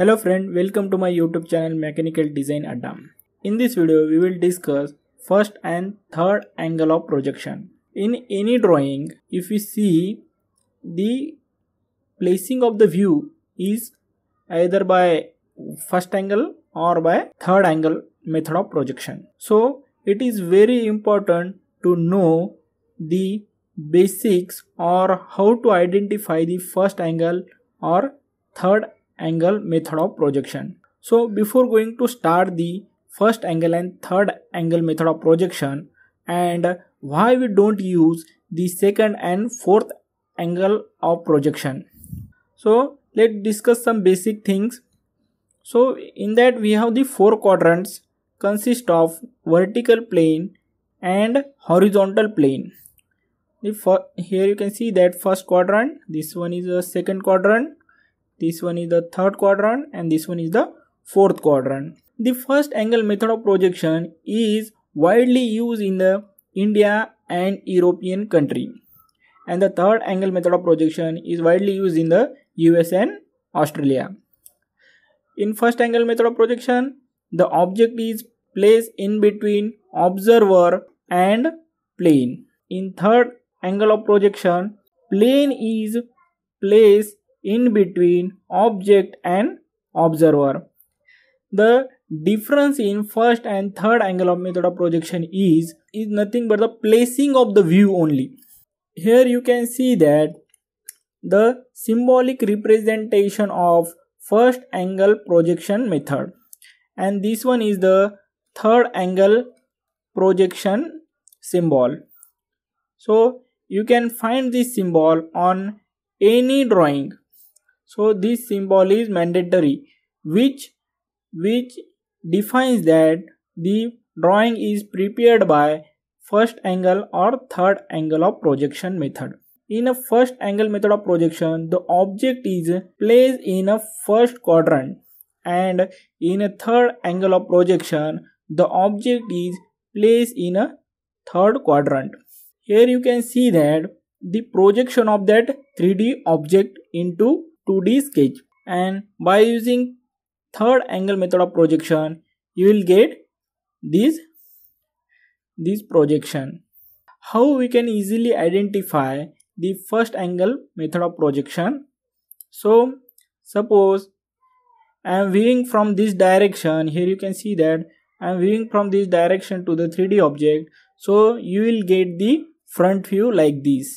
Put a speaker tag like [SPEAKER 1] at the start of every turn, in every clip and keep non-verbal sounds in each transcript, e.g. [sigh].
[SPEAKER 1] Hello friend, welcome to my YouTube channel Mechanical Design Adam. In this video, we will discuss first and third angle of projection. In any drawing, if we see the placing of the view is either by first angle or by third angle method of projection. So it is very important to know the basics or how to identify the first angle or third angle method of projection. So before going to start the first angle and third angle method of projection and why we don't use the second and fourth angle of projection. So let's discuss some basic things. So in that we have the four quadrants consist of vertical plane and horizontal plane. If here you can see that first quadrant, this one is a second quadrant, this one is the third quadrant and this one is the fourth quadrant. The first angle method of projection is widely used in the India and European country. And the third angle method of projection is widely used in the US and Australia. In first angle method of projection, the object is placed in between observer and plane. In third angle of projection, plane is placed in between object and observer. The difference in first and third angle of method of projection is, is nothing but the placing of the view only. Here you can see that the symbolic representation of first angle projection method and this one is the third angle projection symbol. So you can find this symbol on any drawing so this symbol is mandatory which which defines that the drawing is prepared by first angle or third angle of projection method in a first angle method of projection the object is placed in a first quadrant and in a third angle of projection the object is placed in a third quadrant here you can see that the projection of that 3d object into 2D sketch and by using third angle method of projection you will get this this projection how we can easily identify the first angle method of projection so suppose i am viewing from this direction here you can see that i am viewing from this direction to the 3d object so you will get the front view like this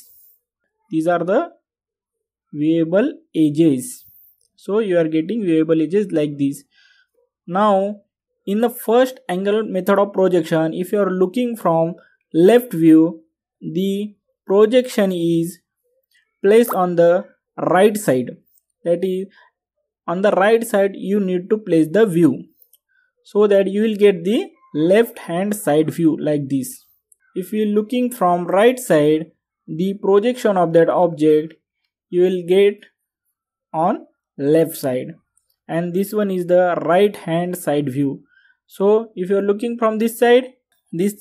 [SPEAKER 1] these are the Variable edges so you are getting variable edges like this now in the first angle method of projection if you are looking from left view the projection is placed on the right side that is on the right side you need to place the view so that you will get the left hand side view like this if you are looking from right side the projection of that object you will get on left side and this one is the right hand side view so if you are looking from this side this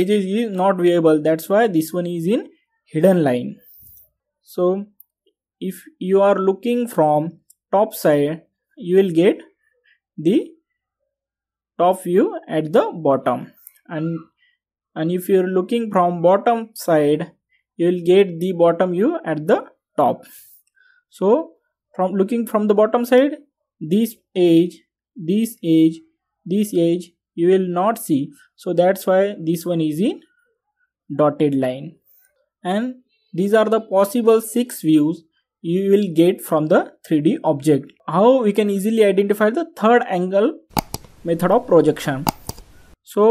[SPEAKER 1] edge is not viewable that's why this one is in hidden line so if you are looking from top side you will get the top view at the bottom and and if you are looking from bottom side you will get the bottom view at the top so from looking from the bottom side this edge this edge this edge you will not see so that's why this one is in dotted line and these are the possible six views you will get from the 3d object how we can easily identify the third angle method of projection so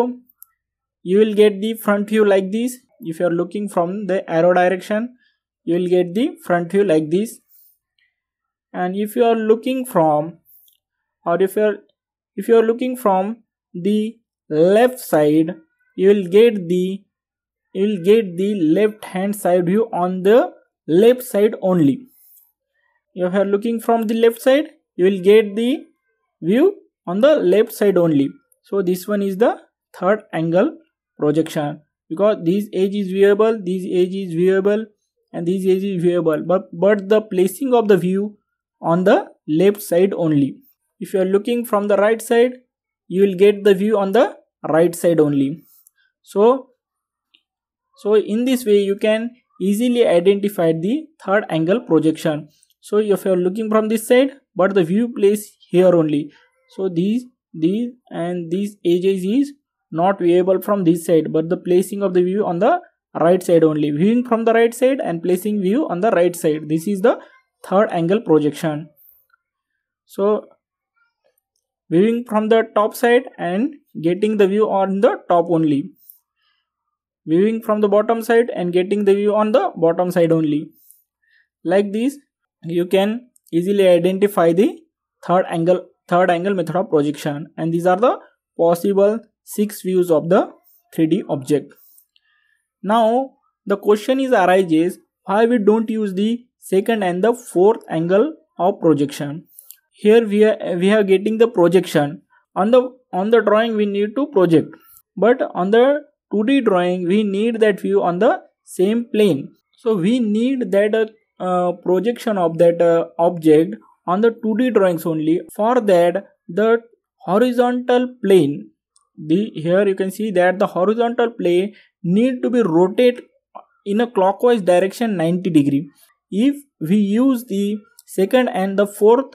[SPEAKER 1] you will get the front view like this if you are looking from the arrow direction you will get the front view like this and if you are looking from or if you are if you are looking from the left side you will get the you will get the left hand side view on the left side only if you are looking from the left side you will get the view on the left side only so this one is the third angle projection because this edge is viewable this edge is viewable and this edge is viewable but, but the placing of the view on the left side only. If you are looking from the right side, you will get the view on the right side only. So, so in this way you can easily identify the third angle projection. So if you are looking from this side, but the view place here only. So these, these and these edges is not viewable from this side, but the placing of the view on the right side only viewing from the right side and placing view on the right side this is the third angle projection so viewing from the top side and getting the view on the top only viewing from the bottom side and getting the view on the bottom side only like this you can easily identify the third angle third angle method of projection and these are the possible six views of the 3d object now the question is arises why we don't use the second and the fourth angle of projection. Here we are we are getting the projection on the on the drawing we need to project but on the 2D drawing we need that view on the same plane. So we need that uh, uh projection of that uh, object on the 2D drawings only. For that the horizontal plane the here you can see that the horizontal plane need to be rotated in a clockwise direction 90 degree. If we use the second and the fourth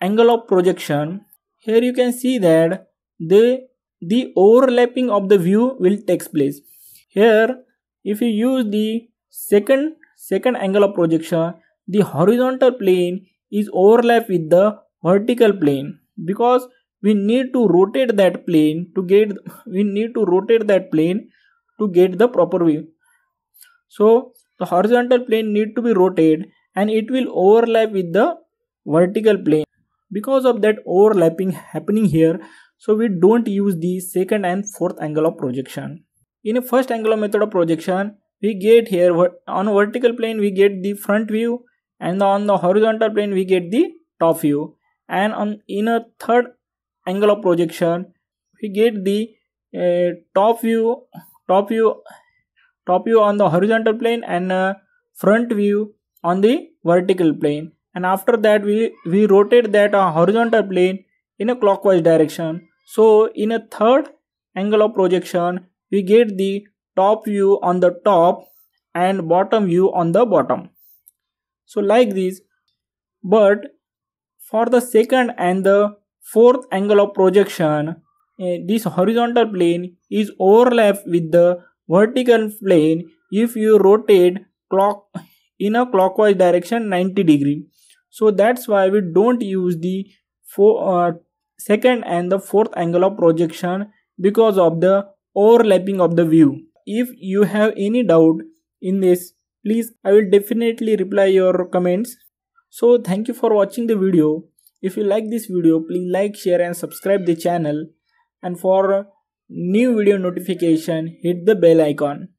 [SPEAKER 1] angle of projection, here you can see that the, the overlapping of the view will takes place. Here, if you use the second second angle of projection, the horizontal plane is overlap with the vertical plane because we need to rotate that plane to get [laughs] we need to rotate that plane to get the proper view. So the horizontal plane need to be rotated and it will overlap with the vertical plane. Because of that overlapping happening here, so we don't use the second and fourth angle of projection. In a first angle method of projection, we get here on vertical plane we get the front view and on the horizontal plane we get the top view and on in a third angle of projection we get the uh, top view top view top view on the horizontal plane and uh, front view on the vertical plane and after that we we rotate that uh, horizontal plane in a clockwise direction so in a third angle of projection we get the top view on the top and bottom view on the bottom so like this but for the second and the fourth angle of projection uh, this horizontal plane is overlapped with the vertical plane if you rotate clock in a clockwise direction 90 degree so that's why we don't use the four, uh, second and the fourth angle of projection because of the overlapping of the view if you have any doubt in this please i will definitely reply your comments so thank you for watching the video if you like this video please like share and subscribe the channel and for new video notification hit the bell icon